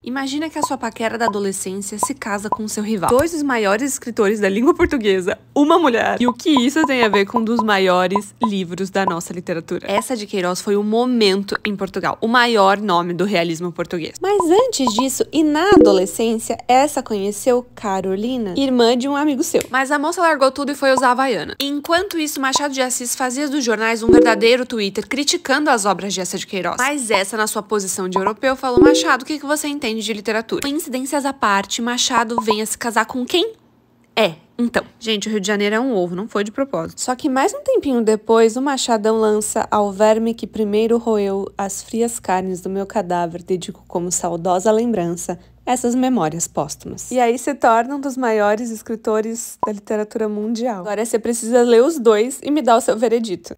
Imagina que a sua paquera da adolescência se casa com seu rival. Dois dos maiores escritores da língua portuguesa, uma mulher. E o que isso tem a ver com um dos maiores livros da nossa literatura? Essa de Queiroz foi o momento em Portugal, o maior nome do realismo português. Mas antes disso, e na adolescência, essa conheceu Carolina, irmã de um amigo seu. Mas a moça largou tudo e foi usar a Havaiana. Enquanto isso, Machado de Assis fazia dos jornais um verdadeiro Twitter criticando as obras de essa de Queiroz. Mas essa, na sua posição de europeu, falou: Machado, o que, que você entende? entende de literatura. Coincidências à parte, Machado vem a se casar com quem? É, então. Gente, o Rio de Janeiro é um ovo, não foi de propósito. Só que mais um tempinho depois, o Machadão lança Ao verme que primeiro roeu as frias carnes do meu cadáver, dedico como saudosa lembrança essas memórias póstumas. E aí se torna um dos maiores escritores da literatura mundial. Agora você precisa ler os dois e me dar o seu veredito.